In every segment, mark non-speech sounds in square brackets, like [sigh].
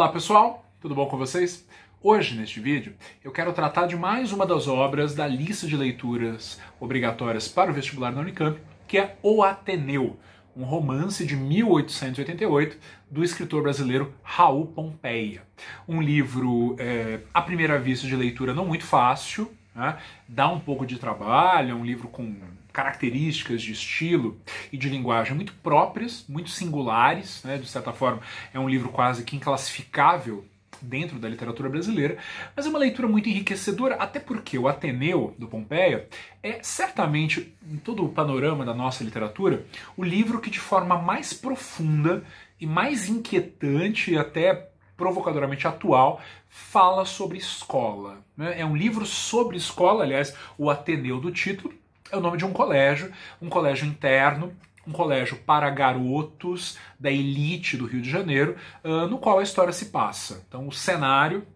Olá pessoal, tudo bom com vocês? Hoje, neste vídeo, eu quero tratar de mais uma das obras da lista de leituras obrigatórias para o vestibular da Unicamp, que é O Ateneu, um romance de 1888 do escritor brasileiro Raul Pompeia. Um livro, é, à primeira vista de leitura, não muito fácil, né? dá um pouco de trabalho, é um livro com características de estilo e de linguagem muito próprias, muito singulares, né? de certa forma é um livro quase que inclassificável dentro da literatura brasileira, mas é uma leitura muito enriquecedora, até porque o Ateneu do Pompeia é certamente, em todo o panorama da nossa literatura, o livro que de forma mais profunda e mais inquietante e até provocadoramente atual fala sobre escola. Né? É um livro sobre escola, aliás, o Ateneu do título, é o nome de um colégio, um colégio interno, um colégio para garotos da elite do Rio de Janeiro, uh, no qual a história se passa. Então, o cenário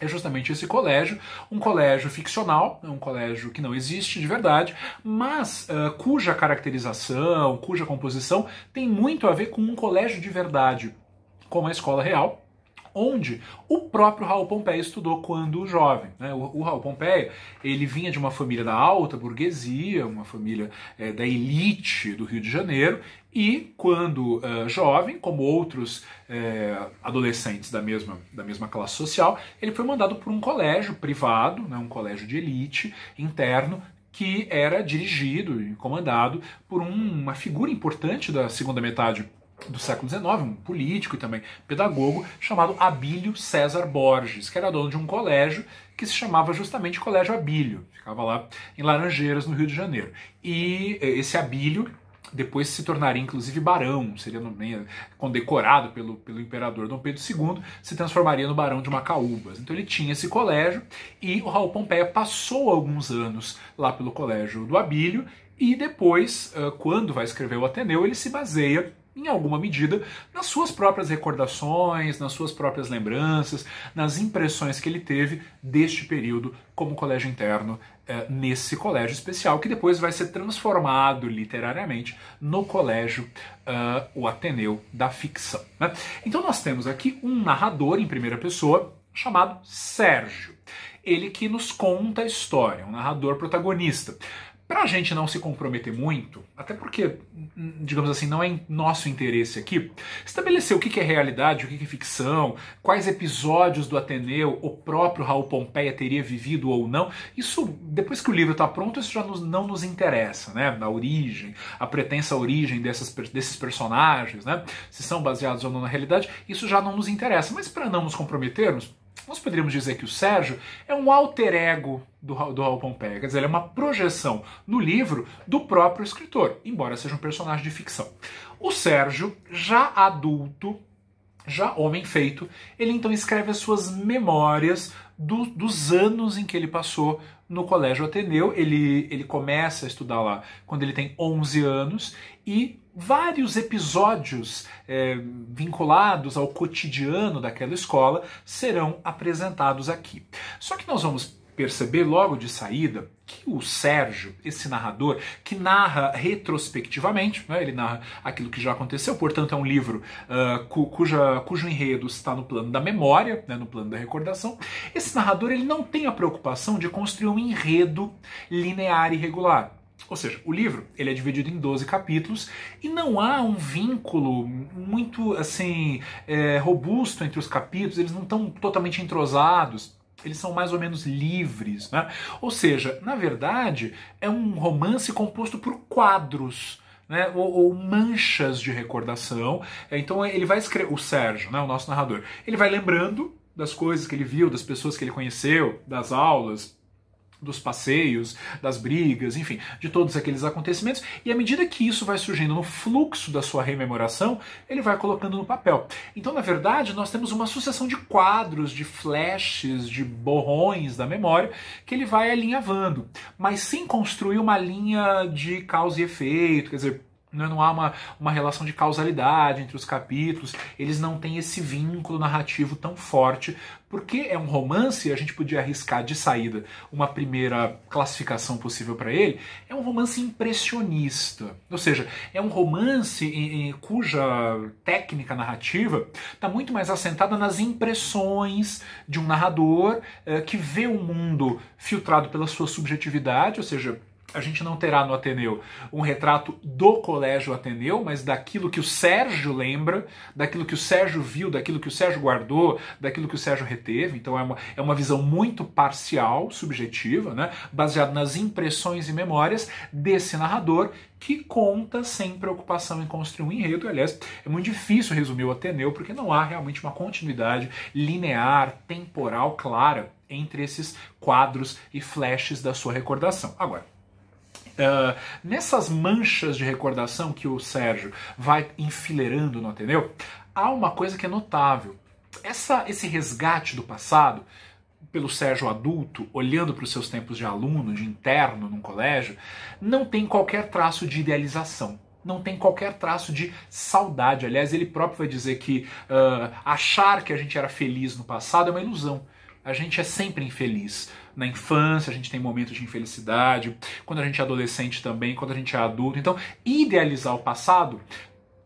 é justamente esse colégio, um colégio ficcional, né, um colégio que não existe de verdade, mas uh, cuja caracterização, cuja composição tem muito a ver com um colégio de verdade, como a escola real, onde o próprio Raul Pompeia estudou quando jovem. Né? O, o, Raul Pompeia ele vinha de uma família da alta burguesia, uma família é, da elite do Rio de Janeiro, e quando uh, jovem, como outros eh, adolescentes da mesma, da mesma classe social, ele foi mandado para um colégio privado, né, um colégio de elite interno, que era dirigido e comandado por um, uma figura importante da segunda metade do século XIX, um político e também pedagogo, chamado Abílio César Borges, que era dono de um colégio que se chamava justamente Colégio Abílio, ficava lá em Laranjeiras, no Rio de Janeiro. E eh, esse Abílio depois se tornaria inclusive barão, seria condecorado pelo, pelo imperador Dom Pedro II, se transformaria no barão de Macaúbas. Então ele tinha esse colégio e o Raul Pompeia passou alguns anos lá pelo colégio do Abílio e depois, eh, quando vai escrever o Ateneu, ele se baseia em alguma medida, nas suas próprias recordações, nas suas próprias lembranças, nas impressões que ele teve deste período como colégio interno eh, nesse colégio especial, que depois vai ser transformado literariamente no colégio, uh, o Ateneu da ficção. Né? Então nós temos aqui um narrador em primeira pessoa chamado Sérgio. Ele que nos conta a história, um narrador protagonista para a gente não se comprometer muito, até porque, hum, digamos assim, não é nosso interesse aqui, estabelecer o que é realidade, o que é ficção, quais episódios do Ateneu o próprio Raul Pompeia teria vivido ou não, isso, depois que o livro está pronto, isso já não nos interessa, né? A origem, a pretensa origem dessas, desses personagens, né? Se são baseados ou não na realidade, isso já não nos interessa. Mas para não nos comprometermos, nós poderíamos dizer que o Sérgio é um alter ego do, do Raul Pompeia, quer dizer, ele é uma projeção no livro do próprio escritor, embora seja um personagem de ficção. O Sérgio, já adulto, já homem feito, ele então escreve as suas memórias do, dos anos em que ele passou no Colégio Ateneu. Ele, ele começa a estudar lá quando ele tem 11 anos e vários episódios é, vinculados ao cotidiano daquela escola serão apresentados aqui. Só que nós vamos perceber logo de saída que o Sérgio, esse narrador, que narra retrospectivamente, né, ele narra aquilo que já aconteceu, portanto é um livro uh, cu, cuja, cujo enredo está no plano da memória, né, no plano da recordação, esse narrador ele não tem a preocupação de construir um enredo linear e regular. Ou seja, o livro ele é dividido em 12 capítulos e não há um vínculo muito assim é, robusto entre os capítulos, eles não estão totalmente entrosados eles são mais ou menos livres, né? Ou seja, na verdade, é um romance composto por quadros. Né, ou, ou, manchas de recordação. É, então ele vai escrever, o Sérgio, né, o nosso narrador, ele vai lembrando das coisas que ele viu, das pessoas que ele conheceu, das aulas, dos passeios, das brigas, enfim, de todos aqueles acontecimentos. E à medida que isso vai surgindo no fluxo da sua rememoração, ele vai colocando no papel. Então, na verdade, nós temos uma sucessão de quadros, de flashes, de borrões da memória que ele vai alinhavando, mas sem construir uma linha de causa e efeito, quer dizer, né? Não há uma, uma relação de causalidade entre os capítulos, eles não têm esse vínculo narrativo tão forte, porque é um romance, a gente podia arriscar de saída uma primeira classificação possível para ele. É um romance impressionista, ou seja, é um romance em, em, cuja técnica narrativa está muito mais assentada nas impressões de um narrador eh, que vê o mundo filtrado pela sua subjetividade, ou seja, a gente não terá no Ateneu um retrato do Colégio Ateneu, mas daquilo que o Sérgio lembra, daquilo que o Sérgio viu, daquilo que o Sérgio guardou, daquilo que o Sérgio reteve. Então é uma, é uma visão muito parcial, subjetiva, né? baseada nas impressões e memórias desse narrador que conta sem preocupação em construir um enredo. Aliás, é muito difícil resumir o Ateneu, porque não há realmente uma continuidade linear, temporal, clara entre esses quadros e flashes da sua recordação. Agora, é, nessas manchas de recordação que o Sérgio vai enfileirando no Ateneu, há uma coisa que é notável. Essa, esse resgate do passado, pelo Sérgio adulto, olhando para os seus tempos de aluno, de interno num colégio, não tem qualquer traço de idealização não tem qualquer traço de saudade. Aliás, ele próprio vai dizer que uh, achar que a gente era feliz no passado é uma ilusão. A gente é sempre infeliz. Na infância, a gente tem momentos de infelicidade, quando a gente é adolescente também, quando a gente é adulto. Então, idealizar o passado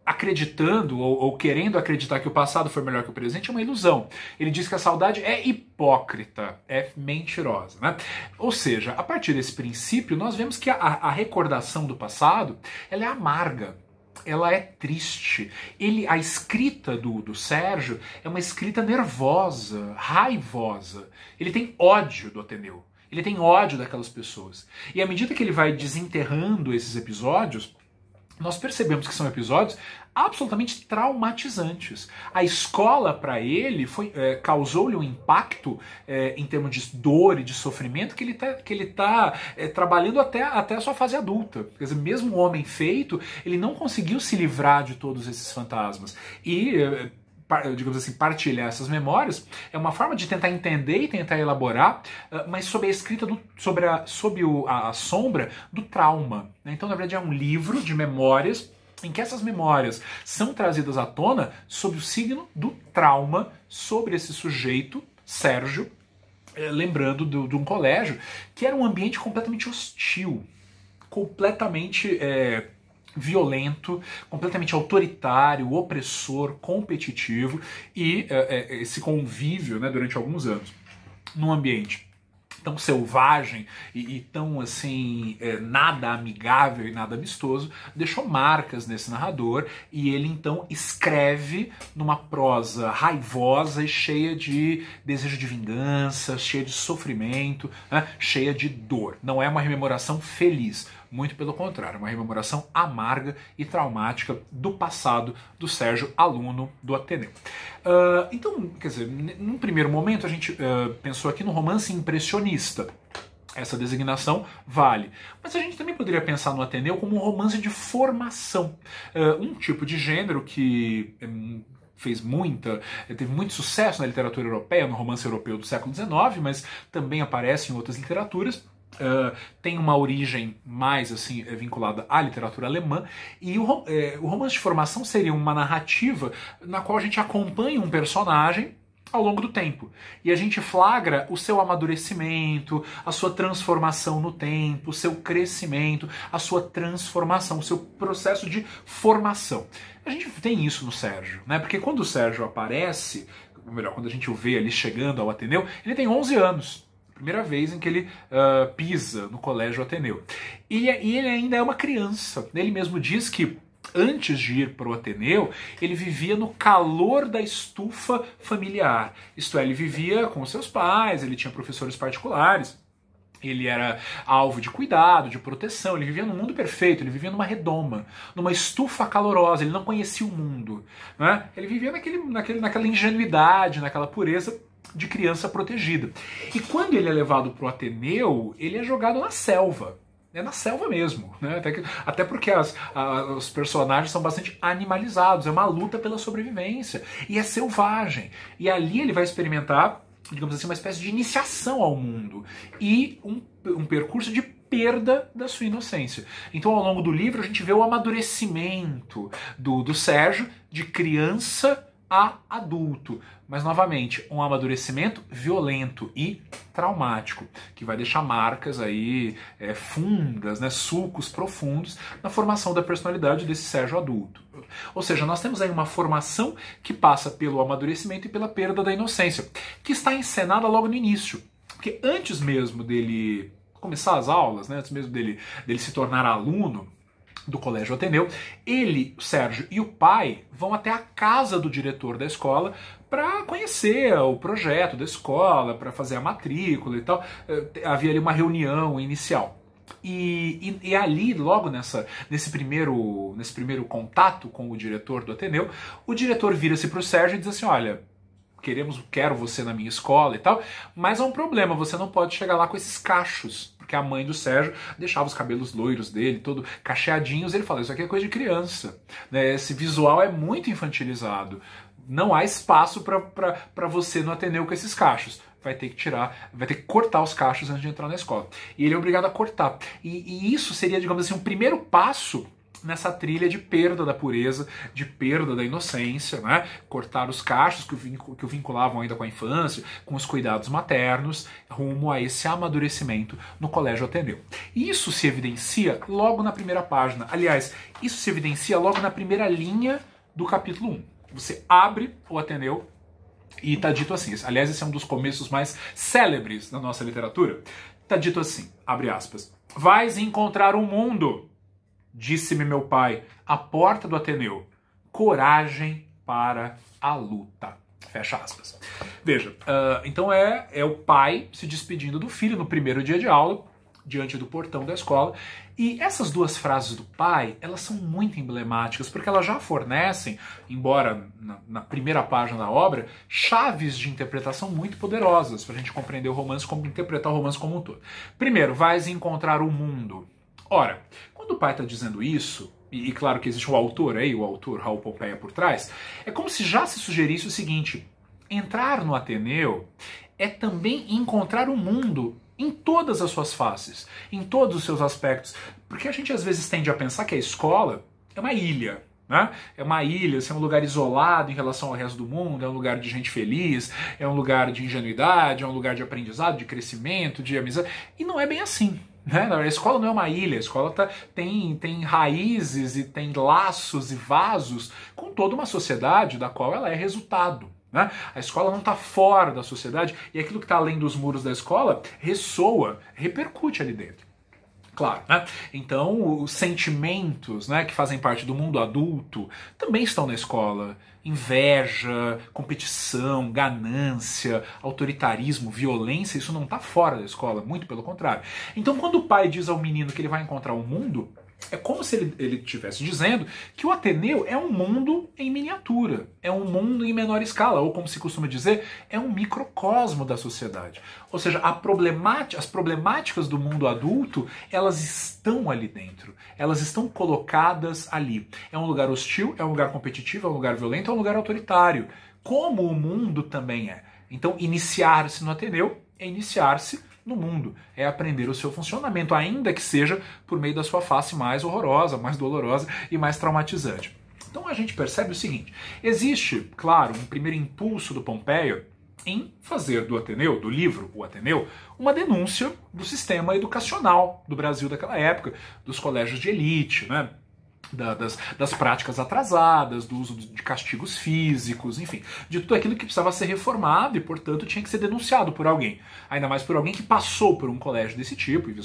acreditando ou, ou, querendo acreditar que o passado foi melhor que o presente é uma ilusão. Ele diz que a saudade é hipócrita, é mentirosa, né? Ou seja, a partir desse princípio, nós vemos que a, a recordação do passado ela é amarga ela é triste. Ele, a escrita do, do Sérgio é uma escrita nervosa, raivosa. Ele tem ódio do Ateneu. Ele tem ódio daquelas pessoas. E à medida que ele vai desenterrando esses episódios, nós percebemos que são episódios absolutamente traumatizantes. A escola, para ele, foi é, causou-lhe um impacto é, em termos de dor e de sofrimento que ele está que ele tá, é, trabalhando até, até a sua fase adulta. Quer dizer, mesmo um homem feito, ele não conseguiu se livrar de todos esses fantasmas. E é, digamos assim, partilhar essas memórias, é uma forma de tentar entender e tentar elaborar, é, mas sob a escrita, do, sobre a, sobre o, a, a sombra do trauma. Né? Então, na verdade, é um livro de memórias em que essas memórias são trazidas à tona sob o signo do trauma sobre esse sujeito, Sérgio, é, lembrando de um colégio, que era um ambiente completamente hostil, completamente é, violento, completamente autoritário, opressor, competitivo e é, é esse convívio né, durante alguns anos num ambiente tão selvagem e, e tão assim é, nada amigável e nada amistoso, deixou marcas nesse narrador e ele então escreve numa prosa raivosa e cheia de desejo de vingança, cheia de sofrimento, né, cheia de dor. Não é uma rememoração feliz muito pelo contrário, uma rememoração amarga e traumática do passado do Sérgio, aluno do Ateneu. Uh, então, quer dizer, num primeiro momento a gente uh, pensou aqui no romance impressionista. Essa designação vale. Mas a gente também poderia pensar no Ateneu como um romance de formação. Uh, um tipo de gênero que um, fez muita, teve muito sucesso na literatura europeia, no romance europeu do século XIX, mas também aparece em outras literaturas Uh, tem uma origem mais assim é vinculada à literatura alemã e o, é, o, romance de formação seria uma narrativa na qual a gente acompanha um personagem ao longo do tempo. E a gente flagra o seu amadurecimento, a sua transformação no tempo, o seu crescimento, a sua transformação, o seu processo de formação. A gente tem isso no Sérgio, né? Porque quando o Sérgio aparece, ou melhor, quando a gente o vê ali chegando ao Ateneu, ele tem 11 anos primeira vez em que ele uh, pisa no colégio Ateneu. E, é, e ele ainda é uma criança. Ele mesmo diz que antes de ir para o Ateneu, ele vivia no calor da estufa familiar. Isto é, ele vivia com seus pais, ele tinha professores particulares. Ele era alvo de cuidado, de proteção, ele vivia num mundo perfeito, ele vivia numa redoma, numa estufa calorosa, ele não conhecia o mundo. Né? Ele vivia naquele, naquele, naquela ingenuidade, naquela pureza de criança protegida. E quando ele é levado para o Ateneu, ele é jogado na selva. É na selva mesmo, né? até, que, até porque as, a, os personagens são bastante animalizados, é uma luta pela sobrevivência, e é selvagem. E ali ele vai experimentar, digamos assim, uma espécie de iniciação ao mundo e um, um percurso de perda da sua inocência. Então, ao longo do livro, a gente vê o amadurecimento do, do Sérgio de criança a adulto. Mas, novamente, um amadurecimento violento e traumático, que vai deixar marcas aí é, fundas, né, sulcos profundos na formação da personalidade desse Sérgio adulto. Ou seja, nós temos aí uma formação que passa pelo amadurecimento e pela perda da inocência, que está encenada logo no início. Porque antes mesmo dele começar as aulas, né, antes mesmo dele, dele se tornar aluno, do Colégio Ateneu, ele, o Sérgio e o pai vão até a casa do diretor da escola para conhecer o projeto da escola, para fazer a matrícula e tal. Eh, havia ali uma reunião inicial. E, e, e, ali, logo nessa, nesse, primeiro, nesse primeiro contato com o diretor do Ateneu, o diretor vira-se para o Sérgio e diz assim: Olha, queremos, quero você na minha escola e tal, mas há um problema, você não pode chegar lá com esses cachos porque a mãe do Sérgio deixava os cabelos loiros dele, todo cacheadinhos. Ele fala: Isso aqui é coisa de criança. Né? Esse visual é muito infantilizado. Não há espaço para você no Ateneu com esses cachos vai ter que tirar, vai ter que cortar os cachos antes de entrar na escola. E ele é obrigado a cortar. E, e, isso seria, digamos assim, um primeiro passo nessa trilha de perda da pureza, de perda da inocência, né? Cortar os cachos que o vinculavam ainda com a infância, com os cuidados maternos, rumo a esse amadurecimento no Colégio Ateneu. Isso se evidencia logo na primeira página. Aliás, isso se evidencia logo na primeira linha do capítulo 1. Você abre o Ateneu e está dito assim. Aliás, esse é um dos começos mais célebres da nossa literatura. Está dito assim, abre aspas. Vais encontrar o um mundo disse-me meu pai, à porta do Ateneu, coragem para a luta. Fecha aspas. Veja, uh, então é, é o pai se despedindo do filho no primeiro dia de aula, diante do portão da escola. E essas duas frases do pai, elas são muito emblemáticas, porque elas já fornecem, embora na, na primeira página da obra, chaves de interpretação muito poderosas para a gente compreender o romance, como interpretar o romance como um todo. Primeiro, vais encontrar o mundo. Ora, quando o pai está dizendo isso, e, e, claro que existe o autor aí, o autor Raul Pompeia por trás, é como se já se sugerisse o seguinte: entrar no Ateneu é também encontrar o mundo em todas as suas faces, em todos os seus aspectos. Porque a gente às vezes tende a pensar que a escola é uma ilha, né? É uma ilha, assim, é um lugar isolado em relação ao resto do mundo, é um lugar de gente feliz, é um lugar de ingenuidade, é um lugar de aprendizado, de crescimento, de amizade. E não é bem assim. Né? A escola não é uma ilha, a escola tá, tem, tem raízes e tem laços e vasos com toda uma sociedade da qual ela é resultado. Né? A escola não está fora da sociedade e aquilo que está além dos muros da escola ressoa, repercute ali dentro. Claro, né? Então, os sentimentos né, que fazem parte do mundo adulto também estão na escola. Inveja, competição, ganância, autoritarismo, violência, isso não está fora da escola, muito pelo contrário. Então, quando o pai diz ao menino que ele vai encontrar o um mundo, é como se ele, ele tivesse dizendo que o Ateneu é um mundo em miniatura, é um mundo em menor escala, ou como se costuma dizer, é um microcosmo da sociedade. Ou seja, problemática, as problemáticas do mundo adulto, elas estão ali dentro, elas estão colocadas ali. É um lugar hostil, é um lugar competitivo, é um lugar violento, é um lugar autoritário, como o mundo também é. Então, iniciar-se no Ateneu é iniciar-se no mundo. É aprender o seu funcionamento, ainda que seja por meio da sua face mais horrorosa, mais dolorosa e mais traumatizante. Então a gente percebe o seguinte: existe, claro, um primeiro impulso do Pompeio em fazer do Ateneu, do livro O Ateneu, uma denúncia do sistema educacional do Brasil daquela época, dos colégios de elite, né? da, das, das, práticas atrasadas, do uso de castigos físicos, enfim, de tudo aquilo que precisava ser reformado e, portanto, tinha que ser denunciado por alguém. Ainda mais por alguém que passou por um colégio desse tipo, e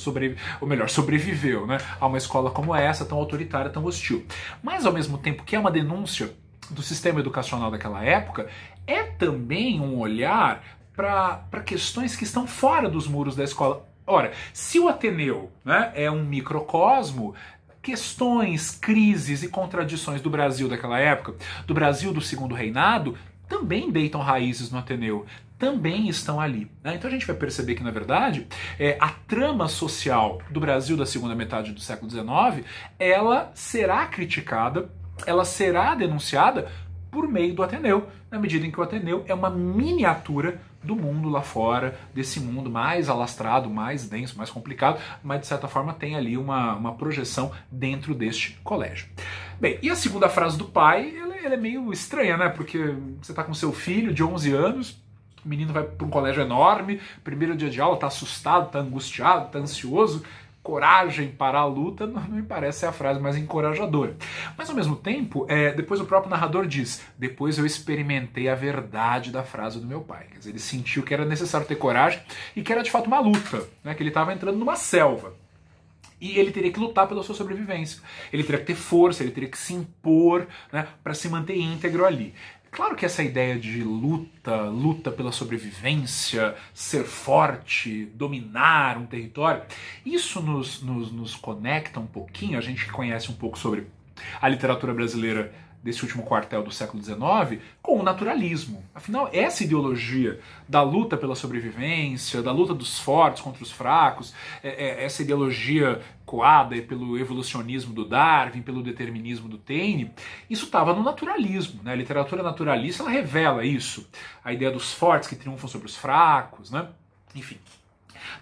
ou melhor, sobreviveu né, a uma escola como essa, tão autoritária, tão hostil. Mas, ao mesmo tempo que é uma denúncia do sistema educacional daquela época, é também um olhar para questões que estão fora dos muros da escola. Ora, se o Ateneu né, é um microcosmo, questões, crises e contradições do Brasil daquela época, do Brasil do Segundo Reinado, também deitam raízes no Ateneu, também estão ali. Né? Então a gente vai perceber que, na verdade, é, a trama social do Brasil da segunda metade do século XIX, ela será criticada, ela será denunciada por meio do Ateneu, na medida em que o Ateneu é uma miniatura do mundo lá fora, desse mundo mais alastrado, mais denso, mais complicado, mas de certa forma tem ali uma, uma projeção dentro deste colégio. Bem, e a segunda frase do pai, ela, ela é meio estranha, né? Porque você está com seu filho de 11 anos, o menino vai para um colégio enorme, primeiro dia de aula, está assustado, está angustiado, está ansioso, coragem para a luta não me parece a frase mais encorajadora. Mas ao mesmo tempo, é, depois o próprio narrador diz: depois eu experimentei a verdade da frase do meu pai. Quer dizer, ele sentiu que era necessário ter coragem e que era de fato uma luta, né? que ele estava entrando numa selva. E ele teria que lutar pela sua sobrevivência. Ele teria que ter força, ele teria que se impor né, para se manter íntegro ali. Claro que essa ideia de luta, luta pela sobrevivência, ser forte, dominar um território, isso nos, nos, nos conecta um pouquinho, a gente que conhece um pouco sobre a literatura brasileira desse último quartel do século XIX com o naturalismo. Afinal, essa ideologia da luta pela sobrevivência, da luta dos fortes contra os fracos, é, é, essa ideologia coada pelo evolucionismo do Darwin, pelo determinismo do Taine, isso estava no naturalismo. Né? A literatura naturalista ela revela isso, a ideia dos fortes que triunfam sobre os fracos, né? enfim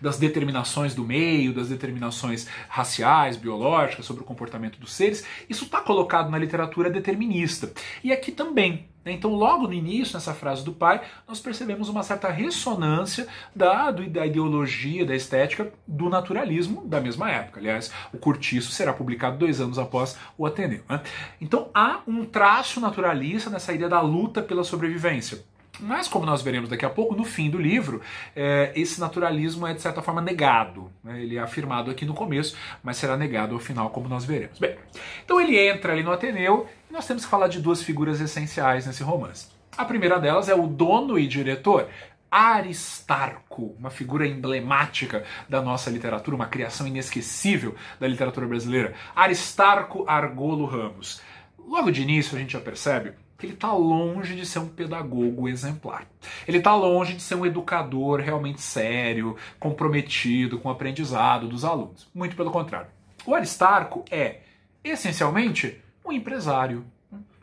das determinações do meio, das determinações raciais, biológicas, sobre o comportamento dos seres, isso está colocado na literatura determinista. E aqui também. Né? Então, logo no início, nessa frase do pai, nós percebemos uma certa ressonância da, da ideologia, da estética do naturalismo da mesma época. Aliás, o Curtiço será publicado dois anos após o Ateneu. Né? Então, há um traço naturalista nessa ideia da luta pela sobrevivência. Mas, como nós veremos daqui a pouco, no fim do livro, é, esse naturalismo é de certa forma negado. Né? Ele é afirmado aqui no começo, mas será negado ao final, como nós veremos. Bem, então ele entra ali no Ateneu e nós temos que falar de duas figuras essenciais nesse romance. A primeira delas é o dono e diretor, Aristarco, uma figura emblemática da nossa literatura, uma criação inesquecível da literatura brasileira. Aristarco Argolo Ramos. Logo de início a gente já percebe que ele está longe de ser um pedagogo exemplar. Ele está longe de ser um educador realmente sério, comprometido com o aprendizado dos alunos. Muito pelo contrário. O Aristarco é, essencialmente, um empresário.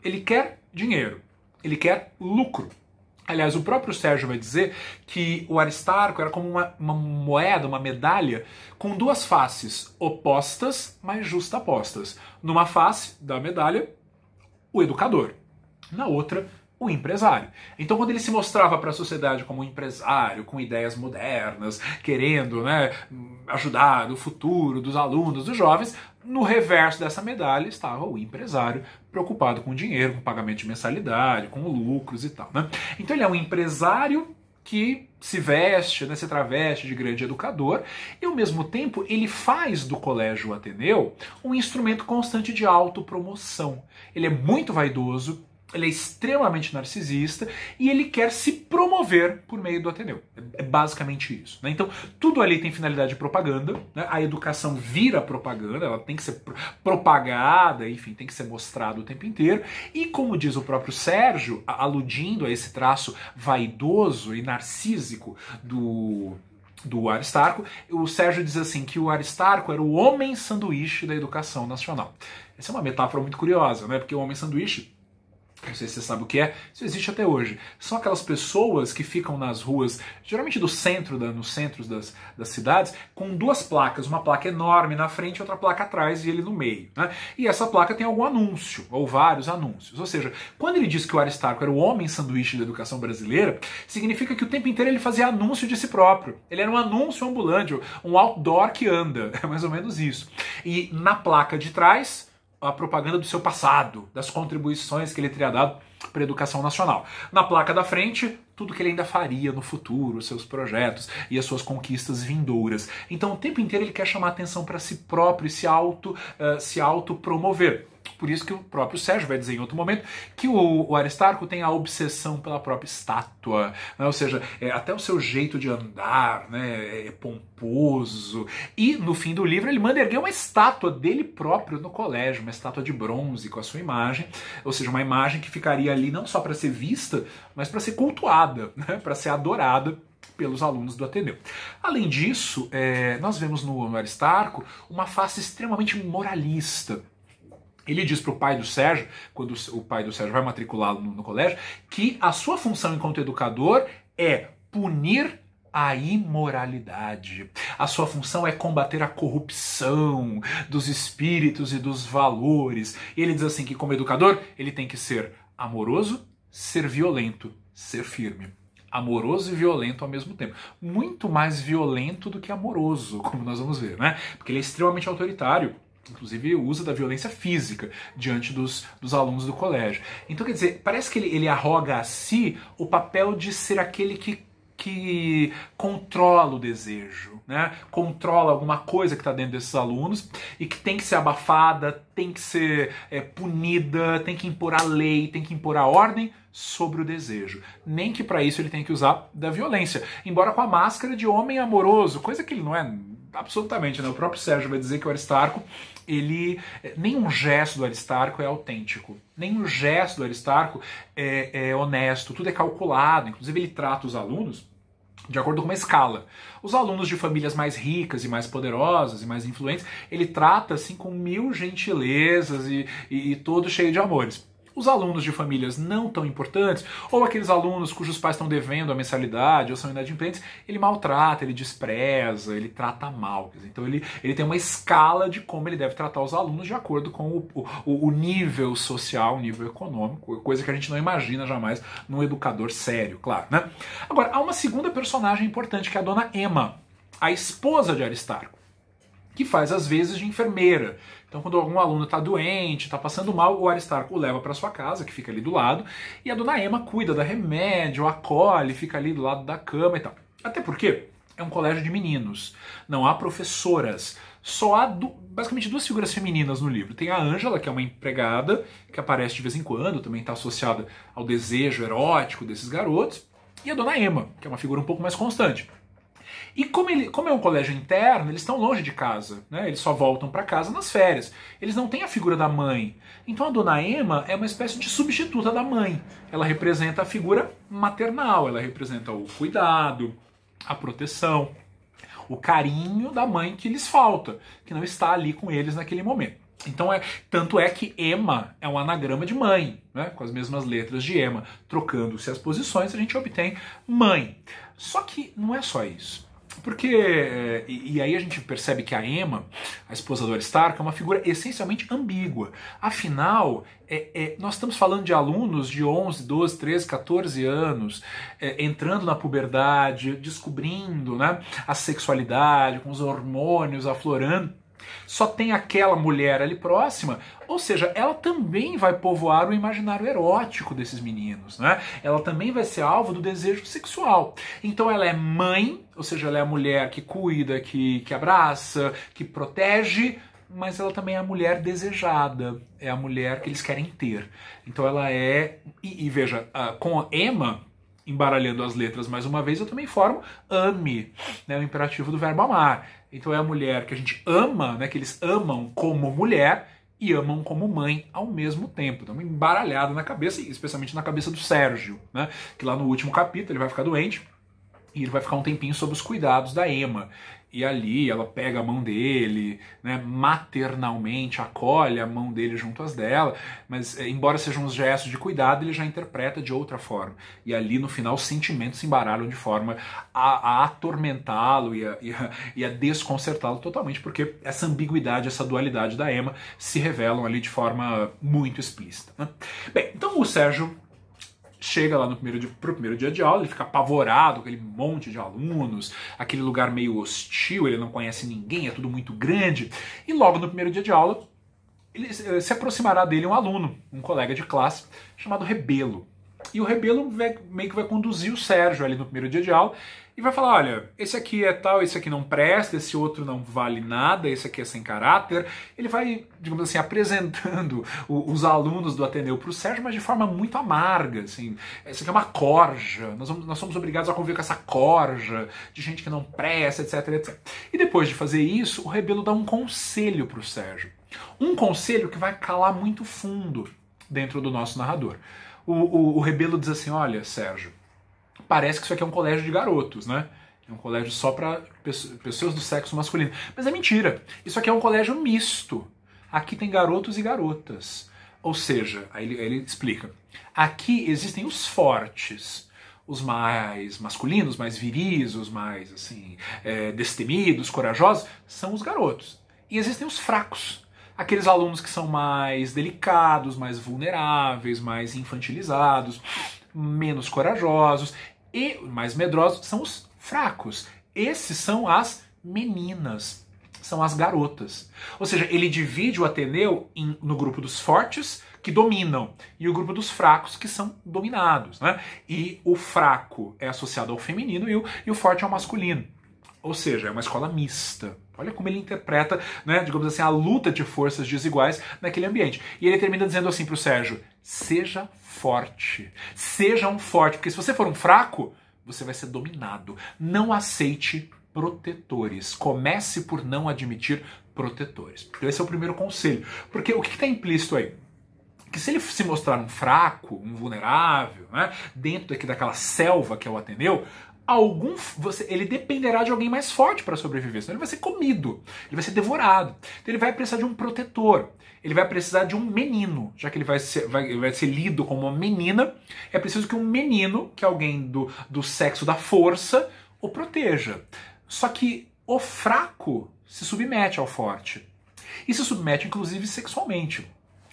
Ele quer dinheiro, ele quer lucro. Aliás, o próprio Sérgio vai dizer que o Aristarco era como uma, uma moeda, uma medalha, com duas faces opostas, mas justapostas. Numa face da medalha, o educador, na outra, o empresário. Então, quando ele se mostrava para a sociedade como um empresário, com ideias modernas, querendo né, ajudar o futuro dos alunos, dos jovens, no reverso dessa medalha estava o empresário preocupado com dinheiro, com pagamento de mensalidade, com lucros e tal. Né? Então, ele é um empresário que se veste, né, se traveste de grande educador, e ao mesmo tempo ele faz do Colégio Ateneu um instrumento constante de autopromoção. Ele é muito vaidoso, ele é extremamente narcisista e ele quer se promover por meio do Ateneu. É, é basicamente isso. Né? Então, tudo ali tem finalidade de propaganda, né? a educação vira propaganda, ela tem que ser propagada, enfim, tem que ser mostrada o tempo inteiro. E como diz o próprio Sérgio, aludindo a esse traço vaidoso e narcísico do do Aristarco, o Sérgio diz assim que o Aristarco era o homem sanduíche da educação nacional. Essa é uma metáfora muito curiosa, né? Porque o homem sanduíche não sei se você sabe o que é, isso existe até hoje. São aquelas pessoas que ficam nas ruas, geralmente do centro, da, nos centros das, das cidades, com duas placas, uma placa enorme na frente e outra placa atrás e ele no meio. Né? E essa placa tem algum anúncio, ou vários anúncios. Ou seja, quando ele diz que o Aristarco era o homem sanduíche da educação brasileira, significa que o tempo inteiro ele fazia anúncio de si próprio. Ele era um anúncio ambulante, um outdoor que anda. [laughs] É mais ou menos isso. E na placa de trás, a propaganda do seu passado, das contribuições que ele teria dado para a educação nacional. Na placa da frente, tudo que ele ainda faria no futuro, seus projetos e as suas conquistas vindouras. Então, o tempo inteiro ele quer chamar atenção para si próprio, se auto, uh, se autopromover. Por isso que o próprio Sérgio vai dizer em outro momento que o, o Aristarco tem a obsessão pela própria estátua, né? ou seja, é, até o seu jeito de andar né? é, é pomposo. E no fim do livro ele manda erguer uma estátua dele próprio no colégio, uma estátua de bronze com a sua imagem, ou seja, uma imagem que ficaria ali não só para ser vista, mas para ser cultuada, [laughs] né? para ser adorada pelos alunos do Ateneu. Além disso, é, nós vemos no Aristarco uma face extremamente moralista ele diz para o pai do Sérgio, quando o pai do Sérgio vai matriculá-lo no, no colégio, que a sua função enquanto educador é punir a imoralidade. A sua função é combater a corrupção dos espíritos e dos valores. Ele diz assim que como educador, ele tem que ser amoroso, ser violento, ser firme. Amoroso e violento ao mesmo tempo. Muito mais violento do que amoroso, como nós vamos ver, né? Porque ele é extremamente autoritário inclusive usa da violência física diante dos, dos alunos do colégio. Então, quer dizer, parece que ele, ele arroga a si o papel de ser aquele que que controla o desejo, né? controla alguma coisa que está dentro desses alunos e que tem que ser abafada, tem que ser é, punida, tem que impor a lei, tem que impor a ordem sobre o desejo. Nem que para isso ele tenha que usar da violência, embora com a máscara de homem amoroso, coisa que ele não é absolutamente. Né? O próprio Sérgio vai dizer que o Aristarco ele nenhum gesto do Aristarco é autêntico, nenhum gesto do Aristarco é, é honesto, tudo é calculado. Inclusive ele trata os alunos de acordo com uma escala. Os alunos de famílias mais ricas e mais poderosas e mais influentes, ele trata assim com mil gentilezas e, e, e todo cheio de amores os alunos de famílias não tão importantes, ou aqueles alunos cujos pais estão devendo a mensalidade ou são inadimplentes, ele maltrata, ele despreza, ele trata mal. Então ele, ele tem uma escala de como ele deve tratar os alunos de acordo com o, o, o nível social, o nível econômico, coisa que a gente não imagina jamais num educador sério, claro. Né? Agora, há uma segunda personagem importante, que é a dona Emma, a esposa de Aristarco que faz às vezes de enfermeira. Então, quando algum aluno está doente, está passando mal, o Aristarco o leva para sua casa, que fica ali do lado, e a dona Ema cuida da remédio, acolhe, fica ali do lado da cama e tal. Até porque é um colégio de meninos, não há professoras, só há du basicamente duas figuras femininas no livro. Tem a Ângela, que é uma empregada, que aparece de vez em quando, também está associada ao desejo erótico desses garotos, e a dona Emma, que é uma figura um pouco mais constante. E como, ele, como é um colégio interno, eles estão longe de casa, né? Eles só voltam para casa nas férias. Eles não têm a figura da mãe. Então a dona Emma é uma espécie de substituta da mãe. Ela representa a figura maternal, ela representa o cuidado, a proteção, o carinho da mãe que lhes falta, que não está ali com eles naquele momento. Então é tanto é que Emma é um anagrama de mãe, né? com as mesmas letras de Emma, trocando-se as posições, a gente obtém mãe. Só que não é só isso. Porque, é, e, aí a gente percebe que a Emma, a esposa do Aristarco, é uma figura essencialmente ambígua. Afinal, é, é, nós estamos falando de alunos de 11, 12, 13, 14 anos, é, entrando na puberdade, descobrindo né, a sexualidade, com os hormônios aflorando. Só tem aquela mulher ali próxima, ou seja, ela também vai povoar o imaginário erótico desses meninos, né? Ela também vai ser alvo do desejo sexual. Então ela é mãe, ou seja, ela é a mulher que cuida, que, que abraça, que protege, mas ela também é a mulher desejada, é a mulher que eles querem ter. Então ela é. E, e veja, ah, com Emma, embaralhando as letras mais uma vez, eu também formo ame, né, o imperativo do verbo amar. Então é a mulher que a gente ama, né, que eles amam como mulher e amam como mãe ao mesmo tempo. Então, embaralhada na cabeça, especialmente na cabeça do Sérgio, né, que lá no último capítulo ele vai ficar doente e ele vai ficar um tempinho sob os cuidados da Emma. E ali ela pega a mão dele, né, maternalmente acolhe a mão dele junto às dela, mas eh, embora sejam uns gestos de cuidado, ele já interpreta de outra forma. E ali no final os sentimentos se embaralham de forma a, a atormentá-lo e a, e a, e a desconcertá-lo totalmente, porque essa ambiguidade, essa dualidade da Emma se revelam ali de forma muito explícita. Né? Bem, então o Sérgio chega lá no primeiro dia, pro primeiro dia de aula, ele fica apavorado, aquele monte de alunos, aquele lugar meio hostil, ele não conhece ninguém, é tudo muito grande. E logo no primeiro dia de aula, ele, se eh, aproximará dele um aluno, um colega de classe chamado Rebelo. E o Rebelo vai, meio que vai conduzir o Sérgio ali no primeiro dia de aula e vai falar: olha, esse aqui é tal, esse aqui não presta, esse outro não vale nada, esse aqui é sem caráter. Ele vai, digamos assim, apresentando o, os alunos do Ateneu para o Sérgio, mas de forma muito amarga. Assim, essa aqui é uma corja, nós, vamos, nós somos obrigados a conviver com essa corja de gente que não presta, etc, etc. E depois de fazer isso, o Rebelo dá um conselho para o Sérgio. Um conselho que vai calar muito fundo dentro do nosso narrador o, o, o Rebelo diz assim: olha, Sérgio, parece que isso aqui é um colégio de garotos, né? É um colégio só para pessoas do sexo masculino. Mas é mentira. Isso aqui é um colégio misto. Aqui tem garotos e garotas. Ou seja, aí ele, aí ele explica: aqui existem os fortes, os mais masculinos, mais viris, os mais assim é, destemidos, corajosos, são os garotos. E existem os fracos, aqueles alunos que são mais delicados, mais vulneráveis, mais infantilizados, menos corajosos e mais medrosos são os fracos. Esses são as meninas, são as garotas. Ou seja, ele divide o Ateneu em, no grupo dos fortes, que dominam, e o grupo dos fracos, que são dominados. Né? E o fraco é associado ao feminino e o, e o forte é ao masculino. Ou seja, é uma escola mista. Olha como ele interpreta, né, digamos assim, a luta de forças desiguais naquele ambiente. E ele termina dizendo assim para o Sérgio: seja forte, seja um forte, porque se você for um fraco, você vai ser dominado. Não aceite protetores. Comece por não admitir protetores. Então esse é o primeiro conselho. Porque o que está implícito aí? que se ele se mostrar um fraco, um vulnerável, né, dentro daqui daquela selva que é o Ateneu, algum você, ele dependerá de alguém mais forte para sobreviver, senão ele vai ser comido, ele vai ser devorado. Então ele vai precisar de um protetor, ele vai precisar de um menino, já que ele vai ser, vai, vai ser lido como uma menina, é preciso que um menino, que é alguém do, do sexo da força, o proteja. Só que o fraco se submete ao forte. E se submete, inclusive, sexualmente.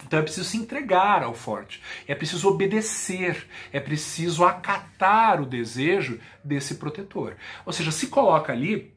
Então é preciso se entregar ao forte, é preciso obedecer, é preciso acatar o desejo desse protetor. Ou seja, se coloca ali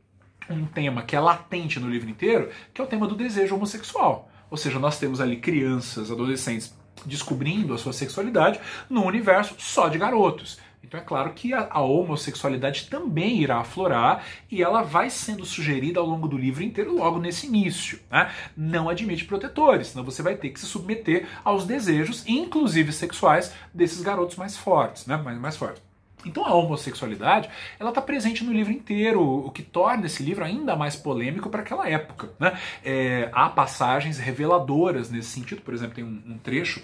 um tema que é latente no livro inteiro, que é o tema do desejo homossexual. Ou seja, nós temos ali crianças, adolescentes descobrindo a sua sexualidade num universo só de garotos. Então é claro que a, a, homossexualidade também irá aflorar e ela vai sendo sugerida ao longo do livro inteiro, logo nesse início. Né? Não admite protetores, senão você vai ter que se submeter aos desejos, inclusive sexuais, desses garotos mais fortes, né? mais, mais fortes. Então a homossexualidade ela está presente no livro inteiro, o que torna esse livro ainda mais polêmico para aquela época. Né? É, há passagens reveladoras nesse sentido, por exemplo, tem um, um trecho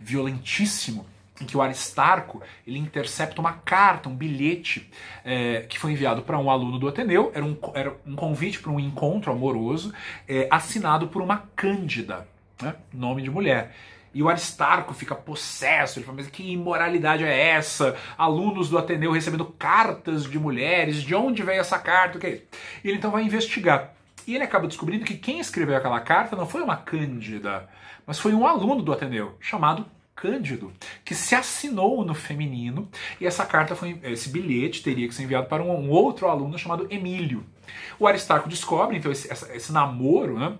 violentíssimo em que o Aristarco ele intercepta uma carta, um bilhete é, que foi enviado para um aluno do Ateneu, era um, era um convite para um encontro amoroso, é, assinado por uma Cândida, né, nome de mulher. E o Aristarco fica possesso, ele fala, mas que imoralidade é essa? Alunos do Ateneu recebendo cartas de mulheres, de onde veio essa carta? O que é isso? E ele então vai investigar. E ele acaba descobrindo que quem escreveu aquela carta não foi uma Cândida, mas foi um aluno do Ateneu, chamado Cândido, que se assinou no feminino, e essa carta foi esse bilhete teria que ser enviado para um outro aluno chamado Emílio. O Aristarco descobre então esse, esse namoro, né?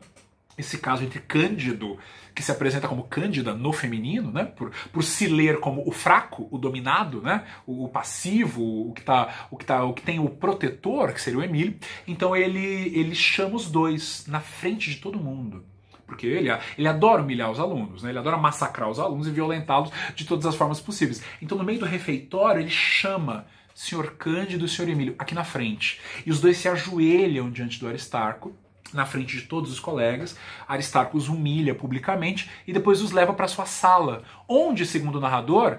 Esse caso entre Cândido, que se apresenta como Cândida no feminino, né? Por, por se ler como o fraco, o dominado, né? O, o passivo, o que tá, o que tá, o que tem o protetor, que seria o Emílio. Então ele ele chama os dois na frente de todo mundo porque ele, ele adora humilhar os alunos, né? ele adora massacrar os alunos e violentá-los de todas as formas possíveis. Então, no meio do refeitório, ele chama Senhor Cândido e Senhor Emílio aqui na frente. E os dois se ajoelham diante do Aristarco, na frente de todos os colegas. Aristarco os humilha publicamente e depois os leva para sua sala, onde, segundo o narrador,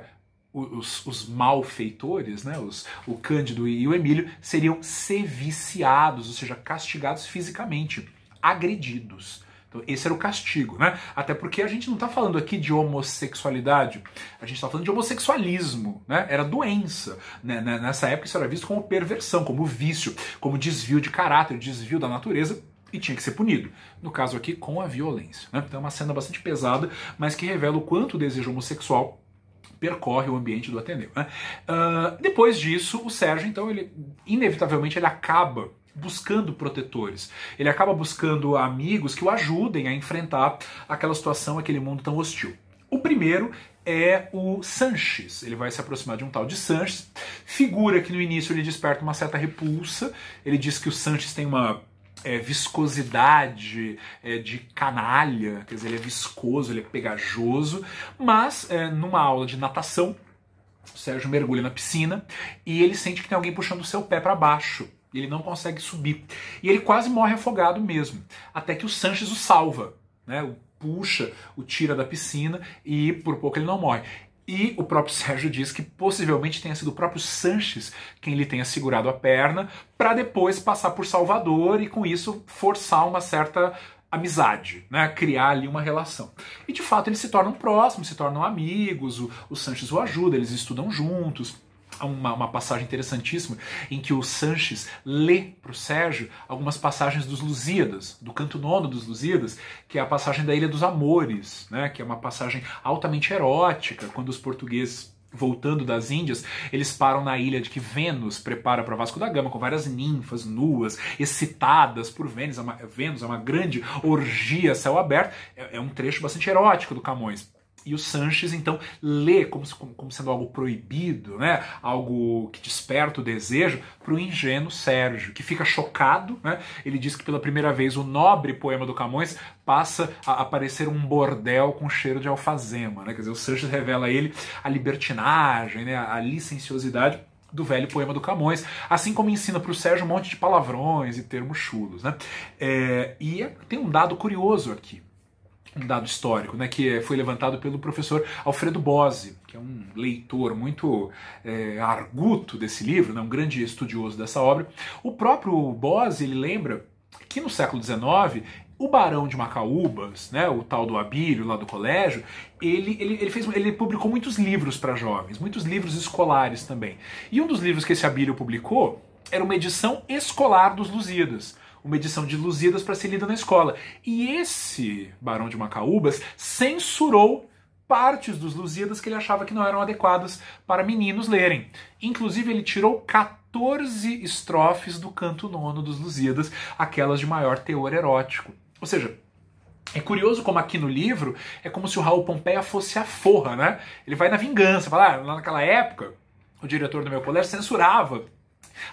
os, os, malfeitores, né, os, o Cândido e o Emílio, seriam seviciados, ou seja, castigados fisicamente, agredidos. Esse era o castigo, né? Até porque a gente não está falando aqui de homossexualidade, a gente está falando de homossexualismo, né? Era doença. Né? né? Nessa época isso era visto como perversão, como vício, como desvio de caráter, desvio da natureza e tinha que ser punido. No caso aqui, com a violência. Né? Então é uma cena bastante pesada, mas que revela o quanto o desejo homossexual percorre o ambiente do Ateneu. Né? Uh, depois disso, o Sérgio, então, ele inevitavelmente ele acaba buscando protetores, ele acaba buscando amigos que o ajudem a enfrentar aquela situação, aquele mundo tão hostil. O primeiro é o Sanches. Ele vai se aproximar de um tal de Sanches, figura que no início ele desperta uma certa repulsa. Ele diz que o Sanches tem uma é, viscosidade é, de canalha, quer dizer, ele é viscoso, ele é pegajoso, mas é, numa aula de natação, o Sérgio mergulha na piscina e ele sente que tem alguém puxando o seu pé para baixo. Ele não consegue subir. E ele quase morre afogado mesmo. Até que o Sanches o salva, né? O puxa, o tira da piscina e por pouco ele não morre. E o próprio [laughs] Sérgio diz que possivelmente tenha sido o próprio Sanches quem lhe tenha segurado a perna para depois passar por Salvador e com isso forçar uma certa amizade, né? criar ali uma relação. E de fato eles se tornam próximos, se tornam amigos, o, o Sanches o ajuda, eles estudam juntos uma, uma passagem interessantíssima em que o Sanches lê para o Sérgio algumas passagens dos Lusíadas, do canto nono dos Lusíadas, que é a passagem da Ilha dos Amores, né, que é uma passagem altamente erótica, quando os portugueses voltando das Índias, eles param na ilha de que Vênus prepara para Vasco da Gama, com várias ninfas nuas, excitadas por Vênus, é uma, Vênus é uma grande orgia céu aberto, é, é um trecho bastante erótico do Camões. E o Sanches, então, lê como, como sendo algo proibido, né? algo que desperta o desejo, para o ingênuo Sérgio, que fica chocado. Né? Ele diz que pela primeira vez o nobre poema do Camões passa a aparecer um bordel com cheiro de alfazema. Né? Quer dizer, o Sanches revela a ele a libertinagem, né? a licenciosidade do velho poema do Camões, assim como ensina para o Sérgio um monte de palavrões e termos chulos. Né? É, e tem um dado curioso aqui um dado histórico, né, que foi levantado pelo professor Alfredo Bose, que é um leitor muito é, arguto desse livro, né, um grande estudioso dessa obra. O próprio Bose ele lembra que no século XIX o Barão de Macaúbas, né, o tal do Abílio lá do colégio, ele, ele, ele, fez, ele publicou muitos livros para jovens, muitos livros escolares também. E um dos livros que esse Abílio publicou era uma edição escolar dos Lusíadas uma edição de Lusíadas para ser lida na escola. E esse Barão de Macaúbas censurou partes dos Lusíadas que ele achava que não eram adequadas para meninos lerem. Inclusive, ele tirou 14 estrofes do canto nono dos Lusíadas, aquelas de maior teor erótico. Ou seja, é curioso como aqui no livro é como se o Raul Pompeia fosse a forra, né? Ele vai na vingança, fala, ah, naquela época, o diretor do meu colégio censurava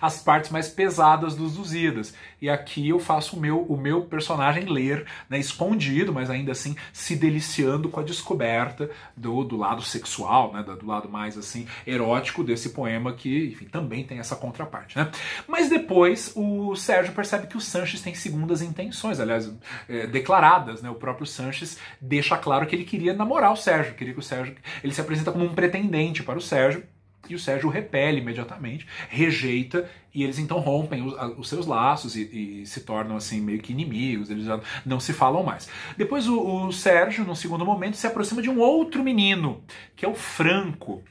as partes mais pesadas dos Lusíadas. E aqui eu faço o meu, o meu personagem ler, né, escondido, mas ainda assim se deliciando com a descoberta do, do lado sexual, né, do lado mais assim erótico desse poema que, enfim, também tem essa contraparte. Né? Mas depois o Sérgio percebe que o Sanches tem segundas intenções, aliás, é, declaradas. Né? O próprio Sanches deixa claro que ele queria namorar o Sérgio, queria que o Sérgio ele se apresenta como um pretendente para o Sérgio. E o Sérgio repele imediatamente, rejeita, e eles então rompem os, os seus laços e, e, se tornam assim meio que inimigos, eles já não se falam mais. Depois o, o Sérgio, num segundo momento, se aproxima de um outro menino, que é o Franco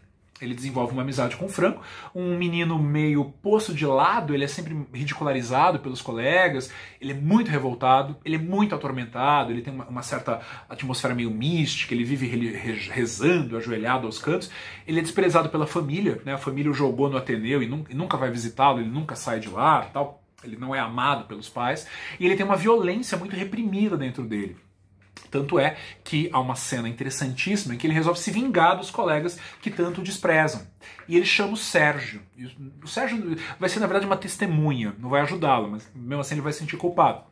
ele desenvolve uma amizade com o Franco, um menino meio posto de lado, ele é sempre ridicularizado pelos colegas, ele é muito revoltado, ele é muito atormentado, ele tem uma, uma certa atmosfera meio mística, ele vive rezando, ajoelhado aos cantos, ele é desprezado pela família, né? a família o jogou no Ateneu e nunca vai visitá-lo, ele nunca sai de lá, tal, ele não é amado pelos pais, e ele tem uma violência muito reprimida dentro dele. Tanto é que há uma cena interessantíssima em que ele resolve se vingar dos colegas que tanto o desprezam. E ele chama o Sérgio. O Sérgio vai ser, na verdade, uma testemunha, não vai ajudá-lo, mas mesmo assim ele vai se sentir culpado.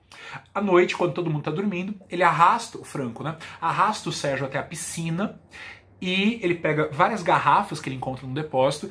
À noite, quando todo mundo está dormindo, ele arrasta o Franco, né? Arrasta o Sérgio até a piscina e ele pega várias garrafas que ele encontra no depósito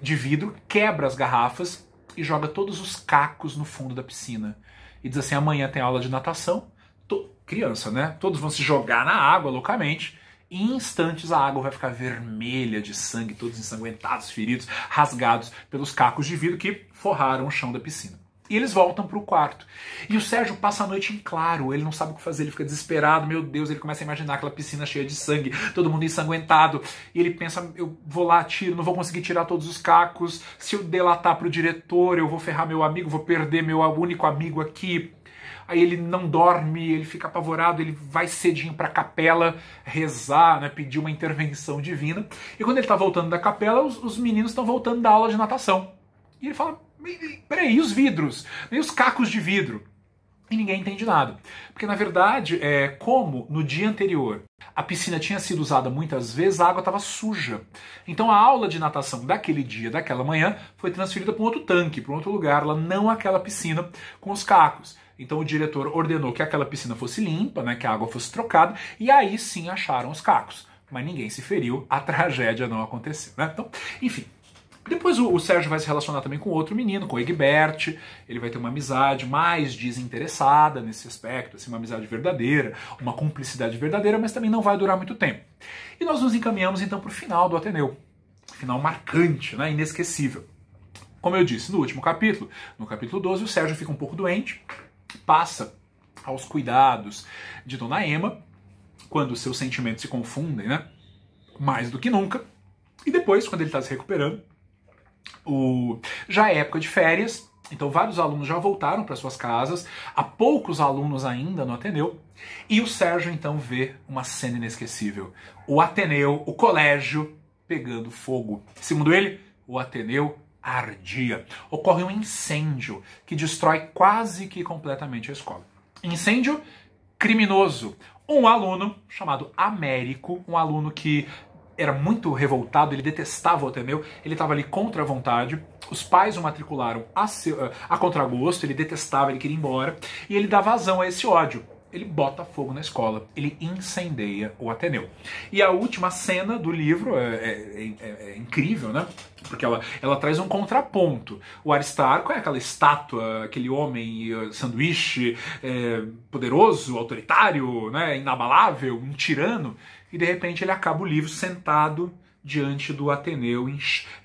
de vidro, quebra as garrafas e joga todos os cacos no fundo da piscina. E diz assim: amanhã tem aula de natação, to, criança, né? Todos vão se jogar na água loucamente. E em instantes a água vai ficar vermelha de sangue, todos ensanguentados, feridos, rasgados pelos cacos de vidro que forraram o chão da piscina. E eles voltam para o quarto. E o Sérgio passa a noite em claro, ele não sabe o que fazer, ele fica desesperado, meu Deus, ele começa a imaginar aquela piscina cheia de sangue, todo mundo ensanguentado. E ele pensa: eu vou lá, tiro, não vou conseguir tirar todos os cacos. Se eu delatar para o diretor, eu vou ferrar meu amigo, vou perder meu único amigo aqui. Aí ele não dorme, ele fica apavorado, ele vai cedinho para a capela rezar, né, pedir uma intervenção divina. E quando ele está voltando da capela, os, os meninos estão voltando da aula de natação. E ele fala: peraí, e os vidros? E os cacos de vidro? E ninguém entende nada. Porque, na verdade, é, como no dia anterior a piscina tinha sido usada muitas vezes, a água estava suja. Então a aula de natação daquele dia, daquela manhã, foi transferida para um outro tanque, para um outro lugar, lá não aquela piscina com os cacos. Então o diretor ordenou que aquela piscina fosse limpa, né, que a água fosse trocada, e aí sim acharam os cacos. Mas ninguém se feriu, a [laughs] tragédia não aconteceu, né? Então, enfim. Depois o, o Sérgio vai se relacionar também com outro menino, com o Egbert. Ele vai ter uma amizade mais desinteressada nesse aspecto, assim, uma amizade verdadeira, uma cumplicidade verdadeira, mas também não vai durar muito tempo. E nós nos encaminhamos então para o final do Ateneu. Final marcante, né? inesquecível. Como eu disse no último capítulo, no capítulo 12, o Sérgio fica um pouco doente, passa aos cuidados de Dona Emma, quando seus sentimentos se confundem, né? Mais do que nunca. E depois, quando ele está se recuperando, o... já é época de férias, então vários alunos já voltaram para suas casas, há poucos alunos ainda no Ateneu, e o Sérgio então vê uma cena inesquecível. O Ateneu, o colégio, pegando fogo. Segundo ele, o Ateneu ardia. Ocorre um incêndio que destrói quase que completamente a escola. Incêndio criminoso. Um aluno chamado Américo, um aluno que era muito revoltado, ele detestava o Ateneu, ele estava ali contra a vontade. Os pais o matricularam a, seu, eh, a contragosto, ele detestava, ele queria ir embora, e ele dá vazão a esse ódio ele bota fogo na escola, ele incendeia o Ateneu. E a última cena do livro é, é, é, é, é incrível, né? Porque ela, ela traz um contraponto. O Aristarco é aquela estátua, aquele homem eh, sanduíche eh, poderoso, autoritário, né, inabalável, um tirano, e de repente ele acaba o livro sentado diante do Ateneu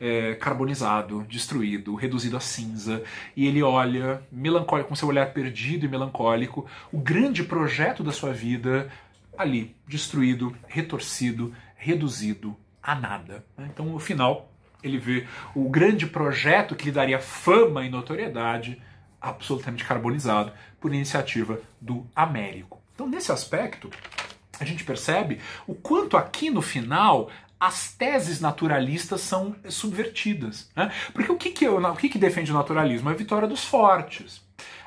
é, carbonizado, destruído, reduzido a cinza, e ele olha, melancólico, com seu olhar perdido e melancólico, o grande projeto da sua vida ali, destruído, retorcido, reduzido a nada. Então, no final, ele vê o grande projeto que lhe daria fama e notoriedade absolutamente carbonizado por iniciativa do Américo. Então, nesse aspecto, a gente percebe o quanto aqui no final as teses naturalistas são subvertidas. Né? Porque o que, que, eu, o que, que defende o naturalismo? É a vitória dos fortes.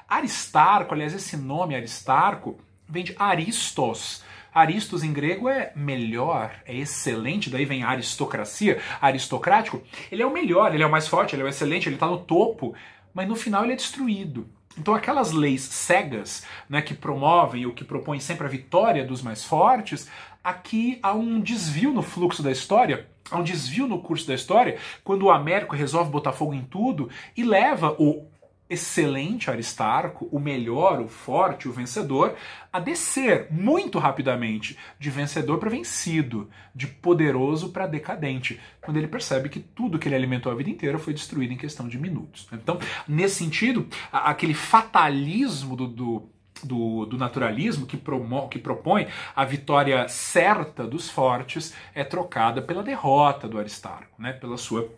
Aristarco, aliás, esse nome Aristarco vem de Aristos, Aristos em grego é melhor, é excelente, daí vem aristocracia, aristocrático. Ele é o melhor, ele é o mais forte, ele é o excelente, ele está no topo, mas no final ele é destruído. Então aquelas leis cegas, né, que promovem ou que propõem sempre a vitória dos mais fortes, aqui há um desvio no fluxo da história, há um desvio no curso da história, quando o Américo resolve botar fogo em tudo e leva o excelente Aristarco, o melhor, o forte, o vencedor, a descer muito rapidamente de vencedor para vencido, de poderoso para decadente, quando ele percebe que tudo que ele alimentou a vida inteira foi destruído em questão de minutos. Né? Então, nesse sentido, aquele fatalismo do, do do, do, naturalismo que, promo, que propõe a vitória certa dos fortes é trocada pela derrota do Aristarco, né, pela sua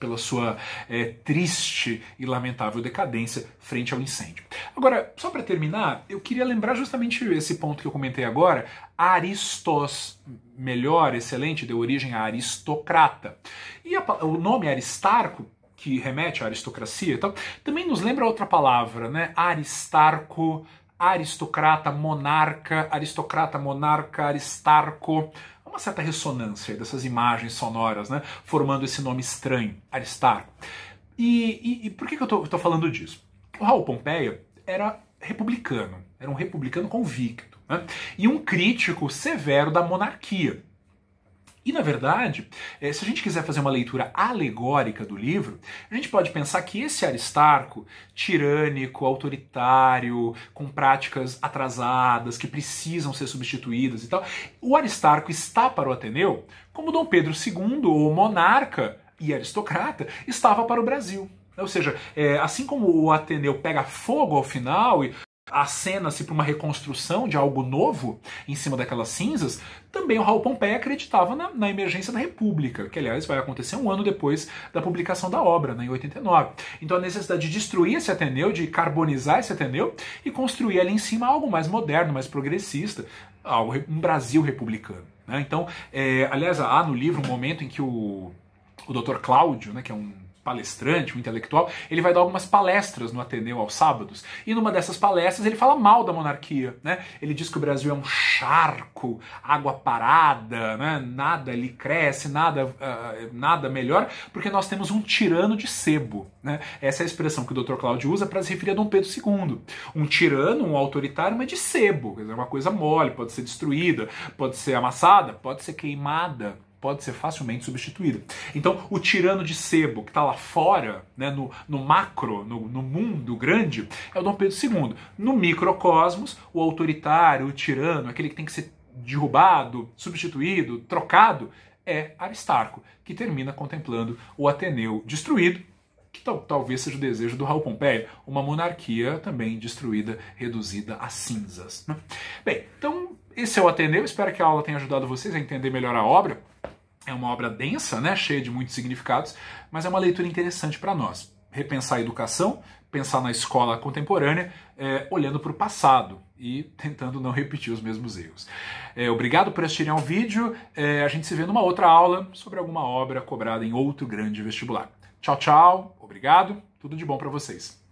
pela sua é, triste e lamentável decadência frente ao incêndio. Agora, só para terminar, eu queria lembrar justamente esse ponto que eu comentei agora. Aristos, melhor, excelente, deu origem a aristocrata. E a, o nome Aristarco, que remete à aristocracia e tal, também nos lembra outra palavra, né? Aristarco aristocrata, monarca, aristocrata, monarca, aristarco. Uma certa ressonância dessas imagens sonoras, né? Formando esse nome estranho, Aristarco. E, e, e por que, que eu estou falando disso? O Raul Pompeia era republicano, era um republicano convicto, né? e um crítico severo da monarquia. E, na verdade, eh, se a gente quiser fazer uma leitura alegórica do livro, a gente pode pensar que esse Aristarco, tirânico, autoritário, com práticas atrasadas, que precisam ser substituídas e tal, o Aristarco está para o Ateneu como Dom Pedro II, o monarca e aristocrata, estava para o Brasil. Ou seja, eh, assim como o Ateneu pega fogo ao final e acena-se para uma reconstrução de algo novo em cima daquelas cinzas, também o Raul Pompeia acreditava na, na, emergência da República, que aliás vai acontecer um ano depois da publicação da obra, né, em 89. Então a necessidade de destruir esse Ateneu, de carbonizar esse Ateneu e construir ali em cima algo mais moderno, mais progressista, algo, um Brasil republicano. Né? Então, é, aliás, há no livro um momento em que o, o Dr. Cláudio, né, que é um palestrante, um intelectual, ele vai dar algumas palestras no Ateneu aos sábados. E numa dessas palestras ele fala mal da monarquia, né? Ele diz que o Brasil é um charco, água parada, né? Nada ali cresce, nada, uh, nada melhor, porque nós temos um tirano de sebo, né? Essa é a expressão que o Dr. Cláudio usa para se referir a Dom Pedro II. Um tirano, um autoritário, mas de sebo, quer dizer, é uma coisa mole, pode ser destruída, pode ser amassada, pode ser queimada pode ser facilmente substituído. Então, o tirano de sebo que está lá fora, né, no, no macro, no, no, mundo grande, é o Dom Pedro II. No microcosmos, o autoritário, o tirano, aquele que tem que ser derrubado, substituído, trocado, é Aristarco, que termina contemplando o Ateneu destruído, que tal, talvez seja o desejo do Raul Pompeia, uma monarquia também destruída, reduzida a cinzas. Né? Bem, então esse é o Ateneu, espero que a aula tenha ajudado vocês a entender melhor a obra. É uma obra densa, né, cheia de muitos significados, mas é uma leitura interessante para nós. Repensar a educação, pensar na escola contemporânea, é, olhando para o passado e [laughs] tentando não repetir os mesmos erros. É, obrigado por assistirem ao vídeo. É, a gente se vê numa outra aula sobre alguma obra cobrada em outro grande vestibular. Tchau, tchau. Obrigado. Tudo de bom para vocês.